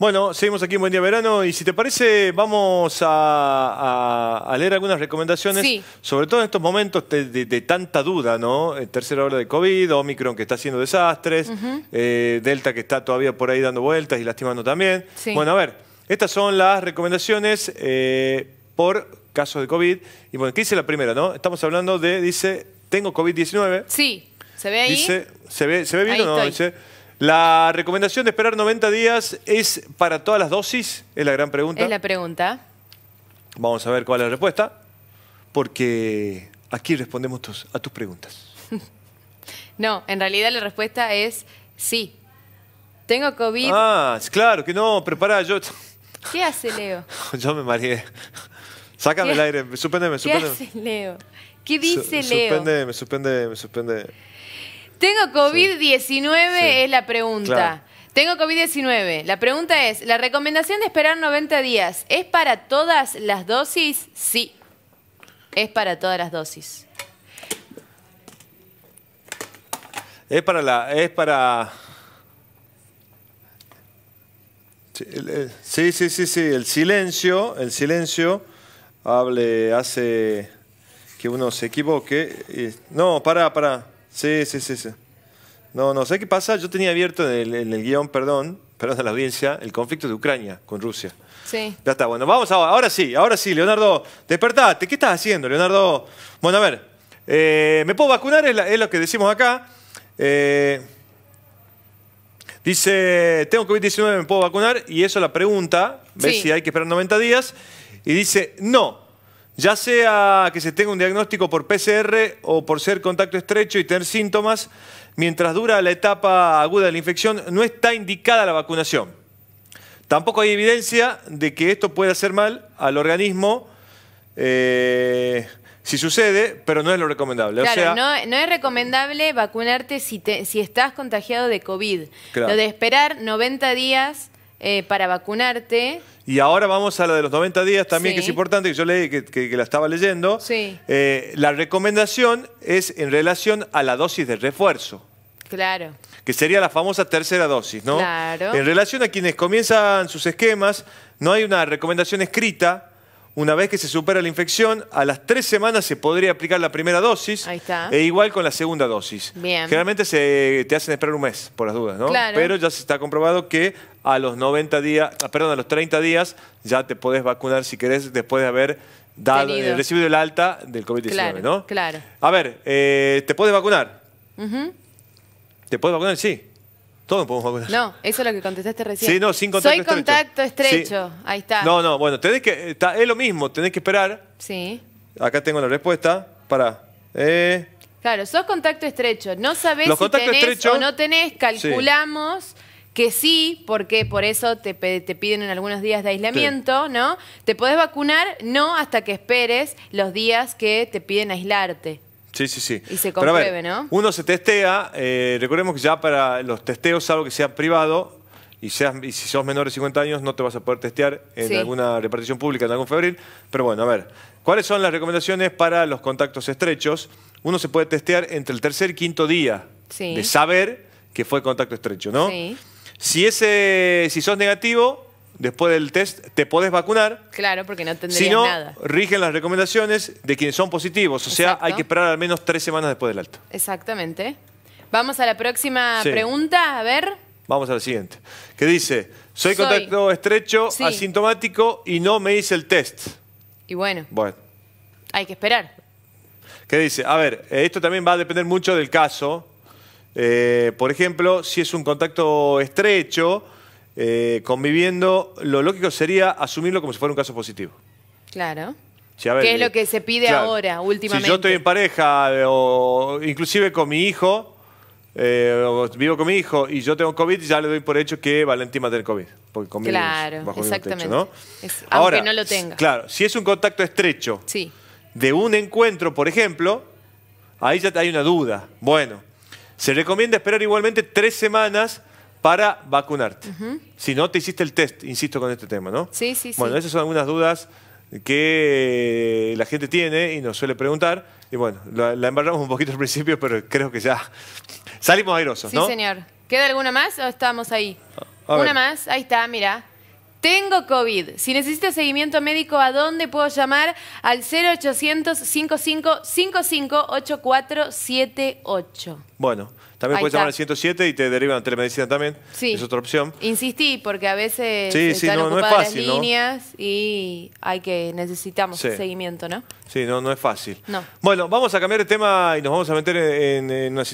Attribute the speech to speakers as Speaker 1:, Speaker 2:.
Speaker 1: Bueno, seguimos aquí en Buen Día Verano y si te parece vamos a, leer algunas recomendaciones, sobre todo en estos momentos de, tanta duda, ¿no? Eh, tercera hora de COVID, Omicron que está haciendo desastres, eh, Delta que está todavía por ahí dando vueltas y lastimando también. Bueno, a ver, estas son las recomendaciones eh, por casos de COVID. Y bueno, ¿qué dice la primera, no? Estamos hablando de, dice, tengo COVID-19.
Speaker 2: Sí, ¿se ve ahí? Dice,
Speaker 1: ¿se ve, se ve bien o no? Dice... La recomendación de esperar 90 días es para todas las dosis, es la gran pregunta. Es
Speaker 2: la pregunta.
Speaker 1: Vamos a ver cuál es la respuesta, porque aquí respondemos a tus preguntas.
Speaker 2: no, en realidad la respuesta es sí. Tengo COVID.
Speaker 1: Ah, claro, que no, prepara yo.
Speaker 2: ¿Qué hace Leo?
Speaker 1: yo me mareé. Sácame el aire, me suspende. ¿Qué dice,
Speaker 2: Leo? ¿Qué dice suspende,
Speaker 1: Leo? suspende, me suspende.
Speaker 2: ¿Tengo COVID-19? Es la pregunta. Tengo COVID-19. La pregunta es, ¿la recomendación de esperar 90 días es para todas las dosis? Sí, es para todas las dosis.
Speaker 1: Es para la... Es para... Sí, eh, sí, sí, sí, el silencio, el silencio hable, hace que uno se equivoque. No, para, para. Sí, sí, sí, sí. No, no, ¿sabes qué pasa? Yo tenía abierto en el, guión, perdón, perdón a la audiencia, el conflicto de Ucrania con Rusia. Sí. Ya está, bueno, vamos ahora, ahora sí, ahora sí, Leonardo, despertate, ¿qué estás haciendo, Leonardo? Bueno, a ver, eh, ¿me puedo vacunar? Es, lo que decimos acá. Eh, dice, tengo COVID-19, ¿me puedo vacunar? Y eso la pregunta, ves si hay que esperar 90 días. Y dice, no, ya sea que se tenga un diagnóstico por PCR o por ser contacto estrecho y tener síntomas, mientras dura la etapa aguda de la infección, no está indicada la vacunación. Tampoco hay evidencia de que esto pueda hacer mal al organismo. Eh, si sucede, pero no es lo recomendable. Claro, no,
Speaker 2: es recomendable vacunarte si, estás contagiado de COVID. Lo de esperar 90 días eh, para vacunarte.
Speaker 1: Y ahora vamos a la de los 90 días también, que es importante, que yo leí, que, la estaba leyendo. Sí. Eh, la recomendación es en relación a la dosis de refuerzo. Claro. Que sería la famosa tercera dosis, ¿no? Claro. En relación a quienes comienzan sus esquemas, no hay una recomendación escrita una vez que se supera la infección, a las tres semanas se podría aplicar la primera dosis. E igual con la segunda dosis. Generalmente se, te hacen esperar un mes, por las dudas, ¿no? Pero ya se está comprobado que a los 90 días, ah, perdón, a los 30 días ya te podés vacunar si querés después de haber dado, eh, recibido el alta del COVID-19, ¿no? A ver, eh, ¿te puedes vacunar? ¿Te puedes vacunar? Sí. Todos podemos vacunar.
Speaker 2: No, eso es lo que contestaste recién. Sí, no, sin contacto Soy contacto estrecho. Ahí está.
Speaker 1: No, no, bueno, tenés que. Eh, es lo mismo, tenés que esperar. Sí. Acá tengo la respuesta. Para. Eh.
Speaker 2: Claro, sos contacto estrecho. No sabés si tenés o no tenés, calculamos. que sí, porque por eso te, piden en algunos días de aislamiento, ¿no? Te podés vacunar, no hasta que esperes los días que te piden aislarte.
Speaker 1: Sí, sí, sí. Y se compruebe, ¿no? Uno se testea, eh, recordemos que ya para los testeos, salvo que sea privado, y, si sos menor de 50 años no te vas a poder testear en alguna repartición pública, en algún febril. Pero bueno, a ver, ¿cuáles son las recomendaciones para los contactos estrechos? Uno se puede testear entre el tercer y quinto día de saber que fue contacto estrecho, ¿no? Sí. Si, ese, si sos negativo, después del test te podés vacunar.
Speaker 2: Claro, porque no tendrías si no,
Speaker 1: rigen las recomendaciones de quienes son positivos. O sea, hay que esperar al menos tres semanas después del alto.
Speaker 2: Exactamente. Vamos a la próxima pregunta, a ver.
Speaker 1: Vamos a la siguiente. Que dice, soy, contacto estrecho, asintomático y no me hice el test. Y bueno. Bueno.
Speaker 2: Hay que esperar.
Speaker 1: ¿Qué dice? A ver, eh, esto también va a depender mucho del caso. Eh, por ejemplo, si es un contacto estrecho, eh, conviviendo, lo lógico sería asumirlo como si fuera un caso positivo. Claro. ¿Qué es lo
Speaker 2: que se pide ahora, últimamente? Si
Speaker 1: yo estoy en pareja, eh, o inclusive con mi hijo, eh, vivo con mi hijo y yo tengo COVID, ya le doy por hecho que Valentín va a tener COVID. claro, exactamente.
Speaker 2: ahora, aunque no lo tenga.
Speaker 1: Claro, si es un contacto estrecho sí. de un encuentro, por ejemplo, ahí ya hay una duda. Bueno, se recomienda esperar igualmente tres semanas para vacunarte. Si no te hiciste el test, insisto con este tema, ¿no? Sí, sí, sí. Bueno, esas son algunas dudas que la gente tiene y nos suele preguntar. Y bueno, la, embarramos un poquito al principio, pero creo que ya salimos airosos, ¿no? Sí,
Speaker 2: señor. ¿Queda alguna más o estamos ahí?
Speaker 1: Una más,
Speaker 2: ahí está, mira. Tengo COVID. Si necesitas seguimiento médico, ¿a dónde puedo llamar? Al 0800 55 55 8478.
Speaker 1: Bueno, también puedes llamar al 107 y te derivan a telemedicina también. Sí. Es otra opción.
Speaker 2: Insistí, porque a veces sí, están ocupadas las líneas y hay que necesitamos el seguimiento, ¿no?
Speaker 1: Sí, no, no es fácil. No. Bueno, vamos a cambiar de tema y nos vamos a meter en, en una situación.